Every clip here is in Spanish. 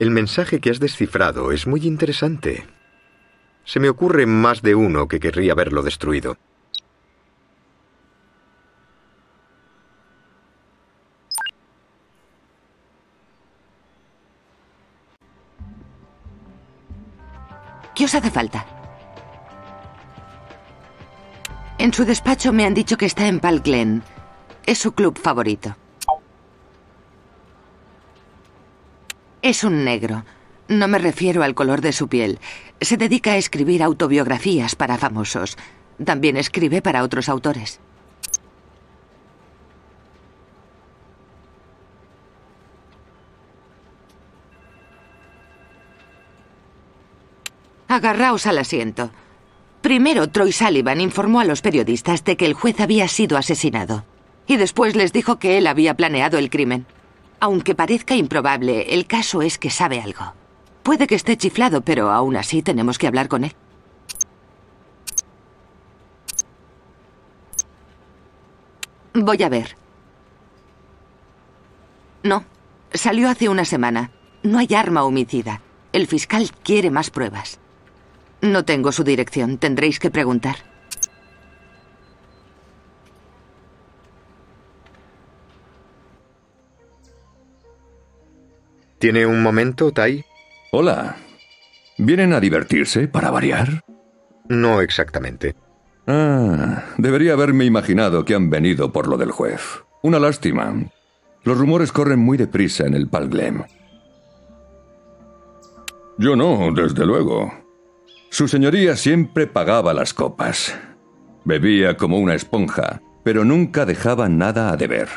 El mensaje que has descifrado es muy interesante. Se me ocurre más de uno que querría verlo destruido. ¿Qué os hace falta? En su despacho me han dicho que está en Glen. Es su club favorito. Es un negro. No me refiero al color de su piel. Se dedica a escribir autobiografías para famosos. También escribe para otros autores. Agarraos al asiento. Primero Troy Sullivan informó a los periodistas de que el juez había sido asesinado. Y después les dijo que él había planeado el crimen. Aunque parezca improbable, el caso es que sabe algo. Puede que esté chiflado, pero aún así tenemos que hablar con él. Voy a ver. No, salió hace una semana. No hay arma homicida. El fiscal quiere más pruebas. No tengo su dirección, tendréis que preguntar. ¿Tiene un momento, Tai? Hola. ¿Vienen a divertirse, para variar? No exactamente. Ah, debería haberme imaginado que han venido por lo del juez. Una lástima. Los rumores corren muy deprisa en el Palglem. Yo no, desde luego. Su señoría siempre pagaba las copas. Bebía como una esponja, pero nunca dejaba nada a deber.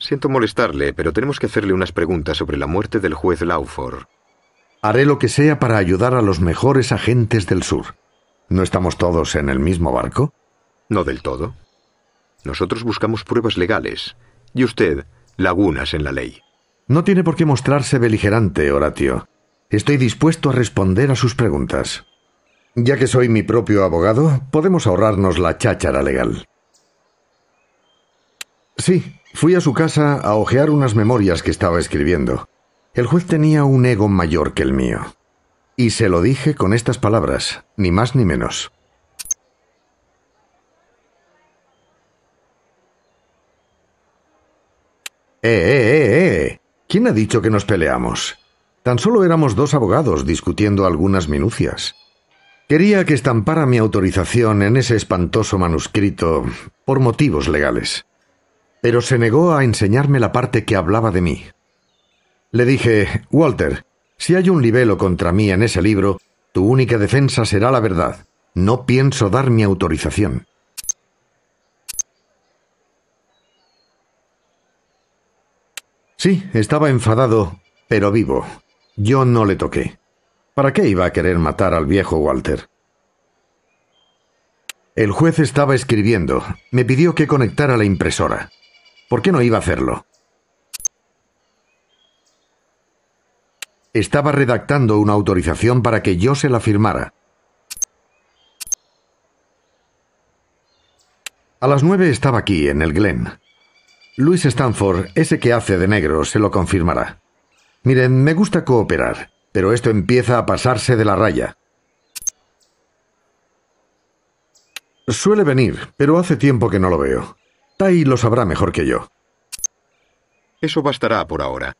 Siento molestarle, pero tenemos que hacerle unas preguntas sobre la muerte del juez Lawford. Haré lo que sea para ayudar a los mejores agentes del sur. ¿No estamos todos en el mismo barco? No del todo. Nosotros buscamos pruebas legales y usted lagunas en la ley. No tiene por qué mostrarse beligerante, Horatio. Estoy dispuesto a responder a sus preguntas. Ya que soy mi propio abogado, podemos ahorrarnos la cháchara legal. Sí, Fui a su casa a hojear unas memorias que estaba escribiendo. El juez tenía un ego mayor que el mío. Y se lo dije con estas palabras, ni más ni menos. ¡Eh, eh, eh, eh! quién ha dicho que nos peleamos? Tan solo éramos dos abogados discutiendo algunas minucias. Quería que estampara mi autorización en ese espantoso manuscrito por motivos legales pero se negó a enseñarme la parte que hablaba de mí. Le dije, Walter, si hay un libelo contra mí en ese libro, tu única defensa será la verdad. No pienso dar mi autorización. Sí, estaba enfadado, pero vivo. Yo no le toqué. ¿Para qué iba a querer matar al viejo Walter? El juez estaba escribiendo. Me pidió que conectara la impresora. ¿Por qué no iba a hacerlo? Estaba redactando una autorización para que yo se la firmara. A las nueve estaba aquí, en el Glen. Luis Stanford, ese que hace de negro, se lo confirmará. Miren, me gusta cooperar, pero esto empieza a pasarse de la raya. Suele venir, pero hace tiempo que no lo veo. Tai lo sabrá mejor que yo. Eso bastará por ahora.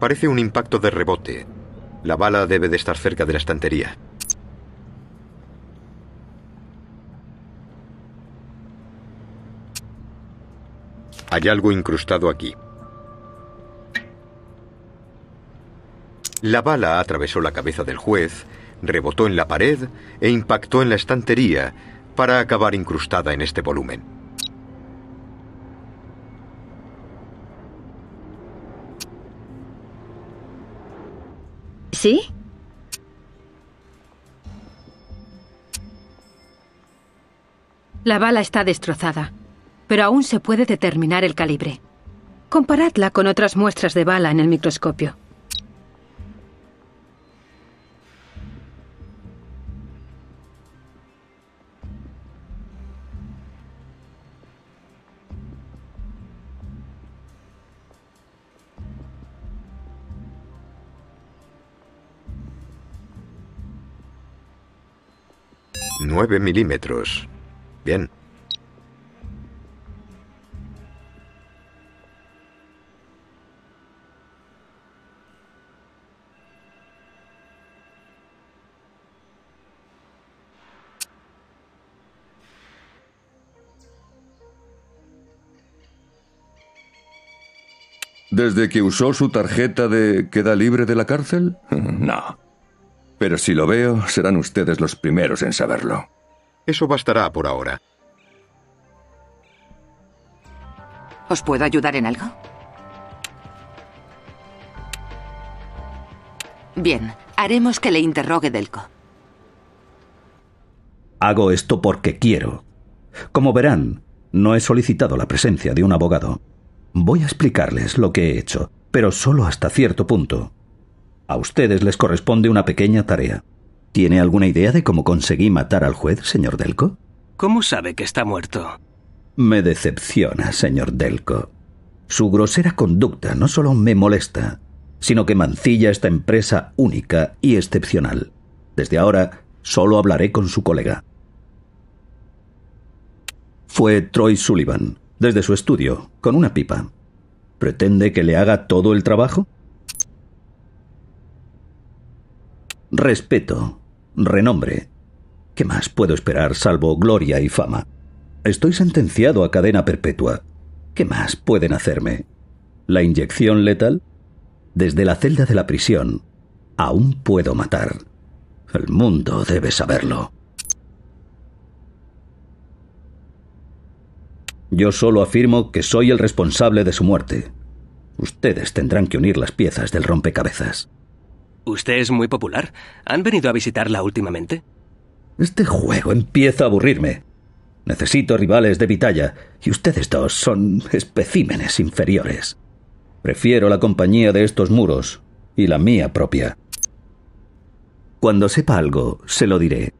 Parece un impacto de rebote. La bala debe de estar cerca de la estantería. Hay algo incrustado aquí. La bala atravesó la cabeza del juez, rebotó en la pared e impactó en la estantería para acabar incrustada en este volumen. ¿Sí? La bala está destrozada, pero aún se puede determinar el calibre. Comparadla con otras muestras de bala en el microscopio. 9 milímetros. Bien. ¿Desde que usó su tarjeta de queda libre de la cárcel? No. Pero si lo veo, serán ustedes los primeros en saberlo. Eso bastará por ahora. ¿Os puedo ayudar en algo? Bien, haremos que le interrogue Delco. Hago esto porque quiero. Como verán, no he solicitado la presencia de un abogado. Voy a explicarles lo que he hecho, pero solo hasta cierto punto. A ustedes les corresponde una pequeña tarea. ¿Tiene alguna idea de cómo conseguí matar al juez, señor Delco? ¿Cómo sabe que está muerto? Me decepciona, señor Delco. Su grosera conducta no solo me molesta, sino que mancilla esta empresa única y excepcional. Desde ahora solo hablaré con su colega. Fue Troy Sullivan, desde su estudio, con una pipa. ¿Pretende que le haga todo el trabajo? respeto, renombre. ¿Qué más puedo esperar salvo gloria y fama? Estoy sentenciado a cadena perpetua. ¿Qué más pueden hacerme? ¿La inyección letal? Desde la celda de la prisión, aún puedo matar. El mundo debe saberlo. Yo solo afirmo que soy el responsable de su muerte. Ustedes tendrán que unir las piezas del rompecabezas. Usted es muy popular. ¿Han venido a visitarla últimamente? Este juego empieza a aburrirme. Necesito rivales de vitalla, y ustedes dos son especímenes inferiores. Prefiero la compañía de estos muros y la mía propia. Cuando sepa algo, se lo diré.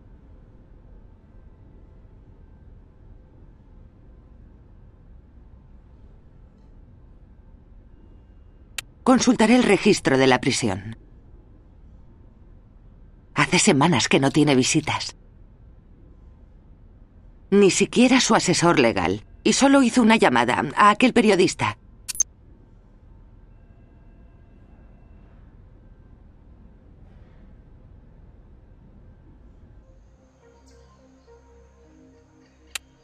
Consultaré el registro de la prisión. Hace semanas que no tiene visitas. Ni siquiera su asesor legal. Y solo hizo una llamada a aquel periodista.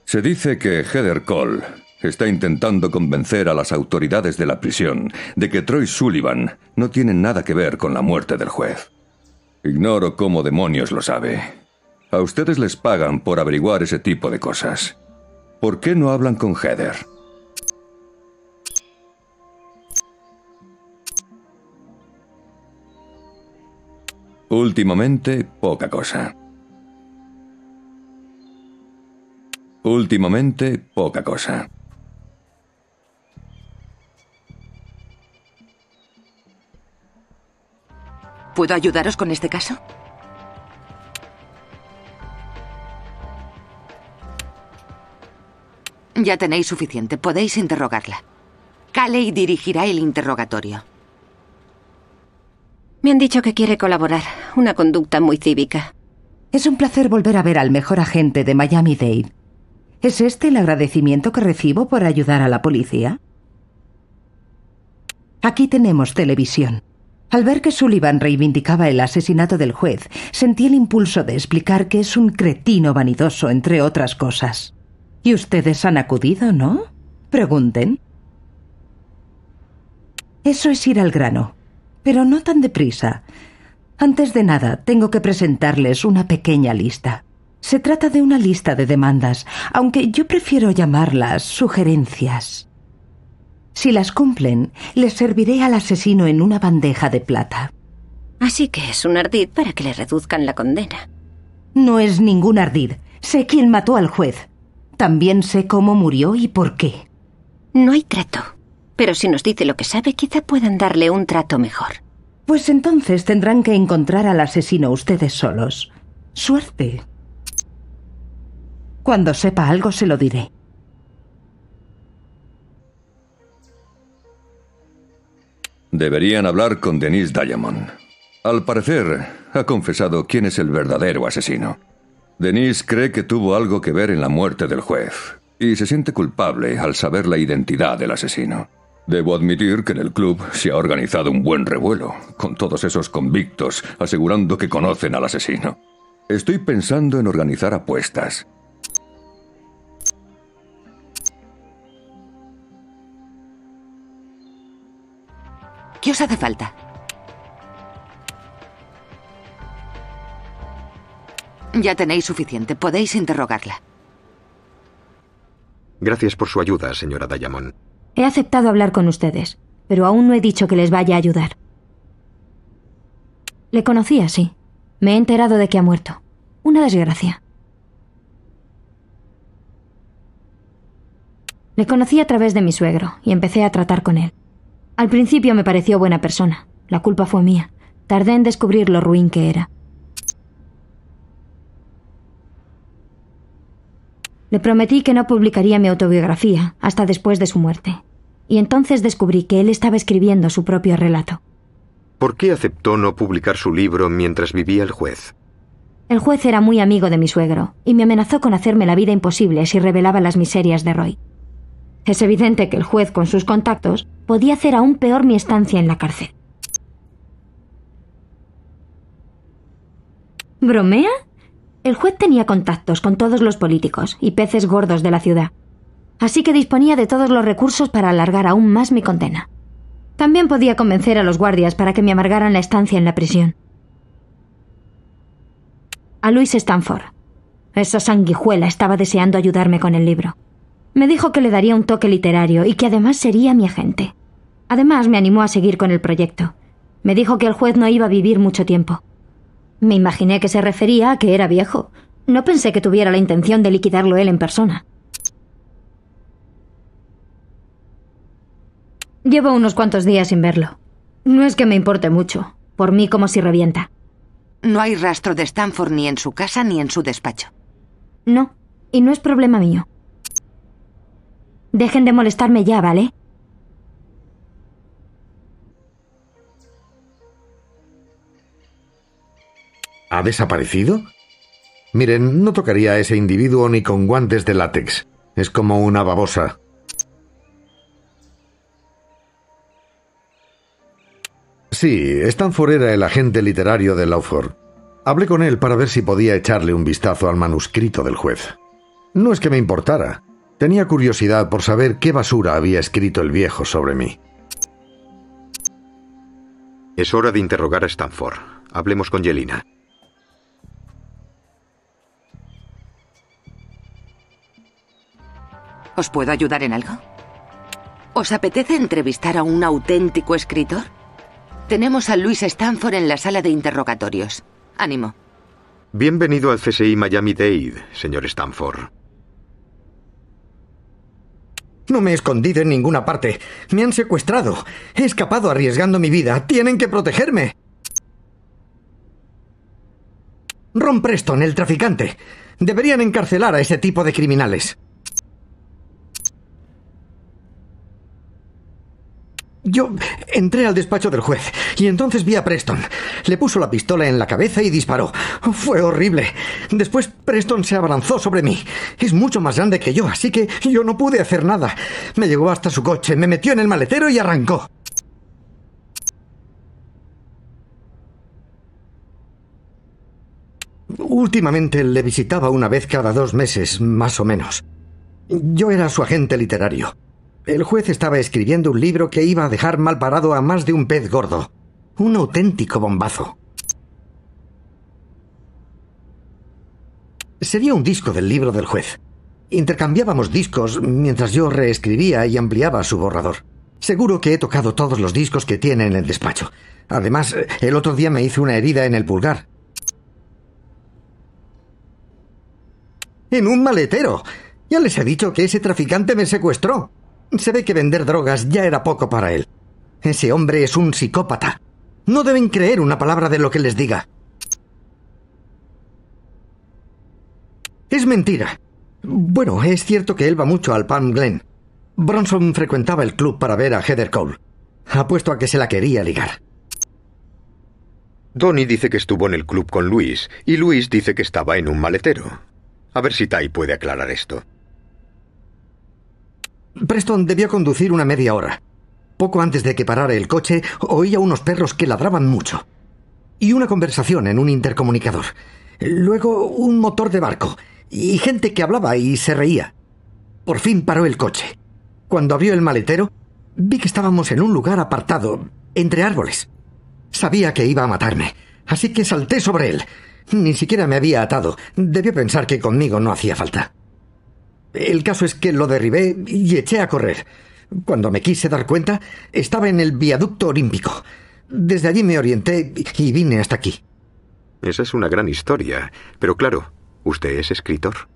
Se dice que Heather Cole está intentando convencer a las autoridades de la prisión de que Troy Sullivan no tiene nada que ver con la muerte del juez. Ignoro cómo demonios lo sabe. A ustedes les pagan por averiguar ese tipo de cosas. ¿Por qué no hablan con Heather? Últimamente, poca cosa. Últimamente, poca cosa. ¿Puedo ayudaros con este caso? Ya tenéis suficiente, podéis interrogarla. Caley dirigirá el interrogatorio. Me han dicho que quiere colaborar, una conducta muy cívica. Es un placer volver a ver al mejor agente de Miami-Dade. ¿Es este el agradecimiento que recibo por ayudar a la policía? Aquí tenemos televisión. Al ver que Sullivan reivindicaba el asesinato del juez, sentí el impulso de explicar que es un cretino vanidoso, entre otras cosas. ¿Y ustedes han acudido, no? Pregunten. Eso es ir al grano, pero no tan deprisa. Antes de nada, tengo que presentarles una pequeña lista. Se trata de una lista de demandas, aunque yo prefiero llamarlas sugerencias. Si las cumplen, les serviré al asesino en una bandeja de plata. Así que es un ardid para que le reduzcan la condena. No es ningún ardid. Sé quién mató al juez. También sé cómo murió y por qué. No hay trato. Pero si nos dice lo que sabe, quizá puedan darle un trato mejor. Pues entonces tendrán que encontrar al asesino ustedes solos. Suerte. Cuando sepa algo se lo diré. Deberían hablar con Denise Diamond. Al parecer, ha confesado quién es el verdadero asesino. Denise cree que tuvo algo que ver en la muerte del juez y se siente culpable al saber la identidad del asesino. Debo admitir que en el club se ha organizado un buen revuelo, con todos esos convictos asegurando que conocen al asesino. Estoy pensando en organizar apuestas. os hace falta? Ya tenéis suficiente. Podéis interrogarla. Gracias por su ayuda, señora Diamond. He aceptado hablar con ustedes, pero aún no he dicho que les vaya a ayudar. Le conocí sí. Me he enterado de que ha muerto. Una desgracia. Le conocí a través de mi suegro y empecé a tratar con él. Al principio me pareció buena persona. La culpa fue mía. Tardé en descubrir lo ruin que era. Le prometí que no publicaría mi autobiografía hasta después de su muerte. Y entonces descubrí que él estaba escribiendo su propio relato. ¿Por qué aceptó no publicar su libro mientras vivía el juez? El juez era muy amigo de mi suegro y me amenazó con hacerme la vida imposible si revelaba las miserias de Roy. Es evidente que el juez con sus contactos podía hacer aún peor mi estancia en la cárcel. ¿Bromea? El juez tenía contactos con todos los políticos y peces gordos de la ciudad, así que disponía de todos los recursos para alargar aún más mi condena. También podía convencer a los guardias para que me amargaran la estancia en la prisión. A Luis Stanford. Esa sanguijuela estaba deseando ayudarme con el libro. Me dijo que le daría un toque literario y que además sería mi agente. Además, me animó a seguir con el proyecto. Me dijo que el juez no iba a vivir mucho tiempo. Me imaginé que se refería a que era viejo. No pensé que tuviera la intención de liquidarlo él en persona. Llevo unos cuantos días sin verlo. No es que me importe mucho. Por mí como si revienta. No hay rastro de Stanford ni en su casa ni en su despacho. No, y no es problema mío. Dejen de molestarme ya, ¿vale? ¿Ha desaparecido? Miren, no tocaría a ese individuo ni con guantes de látex. Es como una babosa. Sí, Stanford era el agente literario de Lawford. Hablé con él para ver si podía echarle un vistazo al manuscrito del juez. No es que me importara, Tenía curiosidad por saber qué basura había escrito el viejo sobre mí. Es hora de interrogar a Stanford. Hablemos con Yelena. ¿Os puedo ayudar en algo? ¿Os apetece entrevistar a un auténtico escritor? Tenemos a Luis Stanford en la sala de interrogatorios. Ánimo. Bienvenido al CSI Miami-Dade, señor Stanford. No me he escondido en ninguna parte. Me han secuestrado. He escapado arriesgando mi vida. Tienen que protegerme. Ron Preston, el traficante. Deberían encarcelar a ese tipo de criminales. Yo entré al despacho del juez y entonces vi a Preston. Le puso la pistola en la cabeza y disparó. Fue horrible. Después Preston se abalanzó sobre mí. Es mucho más grande que yo, así que yo no pude hacer nada. Me llegó hasta su coche, me metió en el maletero y arrancó. Últimamente le visitaba una vez cada dos meses, más o menos. Yo era su agente literario. El juez estaba escribiendo un libro que iba a dejar mal parado a más de un pez gordo. Un auténtico bombazo. Sería un disco del libro del juez. Intercambiábamos discos mientras yo reescribía y ampliaba su borrador. Seguro que he tocado todos los discos que tiene en el despacho. Además, el otro día me hizo una herida en el pulgar. ¡En un maletero! Ya les he dicho que ese traficante me secuestró. Se ve que vender drogas ya era poco para él. Ese hombre es un psicópata. No deben creer una palabra de lo que les diga. Es mentira. Bueno, es cierto que él va mucho al Palm Glen. Bronson frecuentaba el club para ver a Heather Cole. Apuesto a que se la quería ligar. Donnie dice que estuvo en el club con Luis y Luis dice que estaba en un maletero. A ver si Tai puede aclarar esto. Preston debió conducir una media hora. Poco antes de que parara el coche, oía unos perros que ladraban mucho. Y una conversación en un intercomunicador. Luego un motor de barco. Y gente que hablaba y se reía. Por fin paró el coche. Cuando abrió el maletero, vi que estábamos en un lugar apartado, entre árboles. Sabía que iba a matarme, así que salté sobre él. Ni siquiera me había atado. Debió pensar que conmigo no hacía falta. El caso es que lo derribé y eché a correr. Cuando me quise dar cuenta, estaba en el viaducto olímpico. Desde allí me orienté y vine hasta aquí. Esa es una gran historia, pero claro, usted es escritor.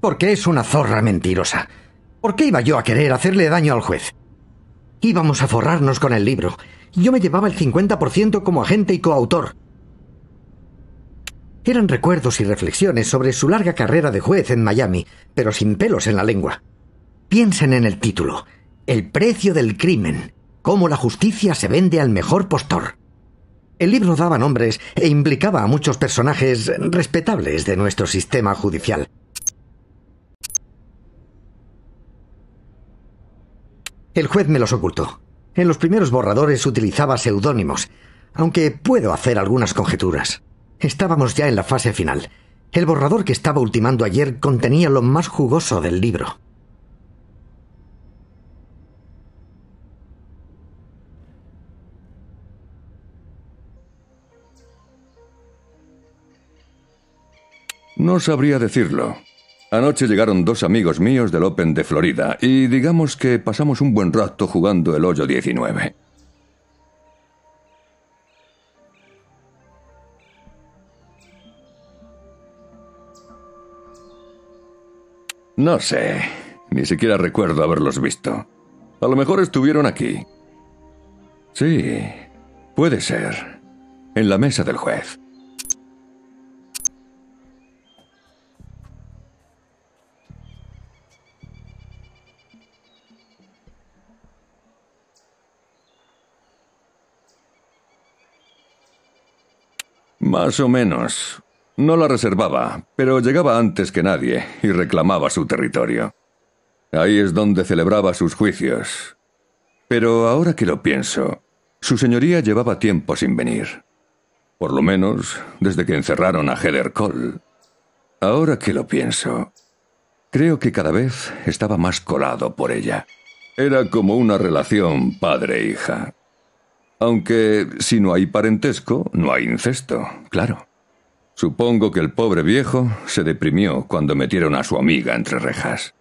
Porque es una zorra mentirosa. ¿Por qué iba yo a querer hacerle daño al juez? Íbamos a forrarnos con el libro. Yo me llevaba el 50% como agente y coautor. Eran recuerdos y reflexiones sobre su larga carrera de juez en Miami, pero sin pelos en la lengua. Piensen en el título, El precio del crimen, cómo la justicia se vende al mejor postor. El libro daba nombres e implicaba a muchos personajes respetables de nuestro sistema judicial. El juez me los ocultó. En los primeros borradores utilizaba seudónimos, aunque puedo hacer algunas conjeturas. Estábamos ya en la fase final. El borrador que estaba ultimando ayer contenía lo más jugoso del libro. No sabría decirlo. Anoche llegaron dos amigos míos del Open de Florida y digamos que pasamos un buen rato jugando el hoyo 19. No sé. Ni siquiera recuerdo haberlos visto. A lo mejor estuvieron aquí. Sí, puede ser. En la mesa del juez. Más o menos. No la reservaba, pero llegaba antes que nadie y reclamaba su territorio. Ahí es donde celebraba sus juicios. Pero ahora que lo pienso, su señoría llevaba tiempo sin venir. Por lo menos desde que encerraron a Heather Cole. Ahora que lo pienso, creo que cada vez estaba más colado por ella. Era como una relación padre-hija. Aunque si no hay parentesco, no hay incesto, claro. Supongo que el pobre viejo se deprimió cuando metieron a su amiga entre rejas.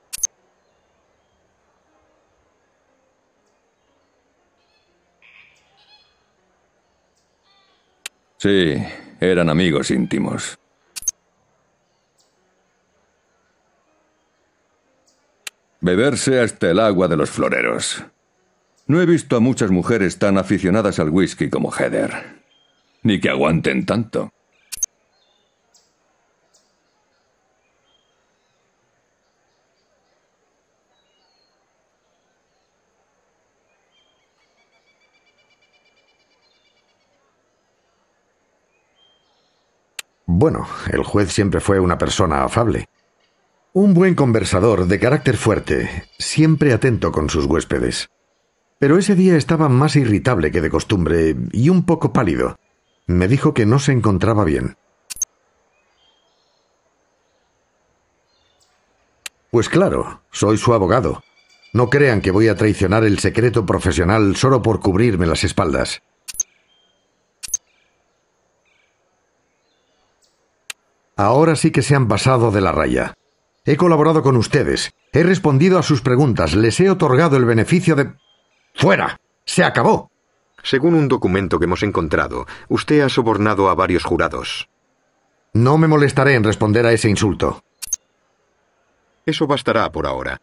Sí, eran amigos íntimos. Beberse hasta el agua de los floreros. No he visto a muchas mujeres tan aficionadas al whisky como Heather. Ni que aguanten tanto. Bueno, el juez siempre fue una persona afable. Un buen conversador, de carácter fuerte, siempre atento con sus huéspedes. Pero ese día estaba más irritable que de costumbre y un poco pálido. Me dijo que no se encontraba bien. Pues claro, soy su abogado. No crean que voy a traicionar el secreto profesional solo por cubrirme las espaldas. Ahora sí que se han pasado de la raya. He colaborado con ustedes, he respondido a sus preguntas, les he otorgado el beneficio de... ¡Fuera! ¡Se acabó! Según un documento que hemos encontrado, usted ha sobornado a varios jurados. No me molestaré en responder a ese insulto. Eso bastará por ahora.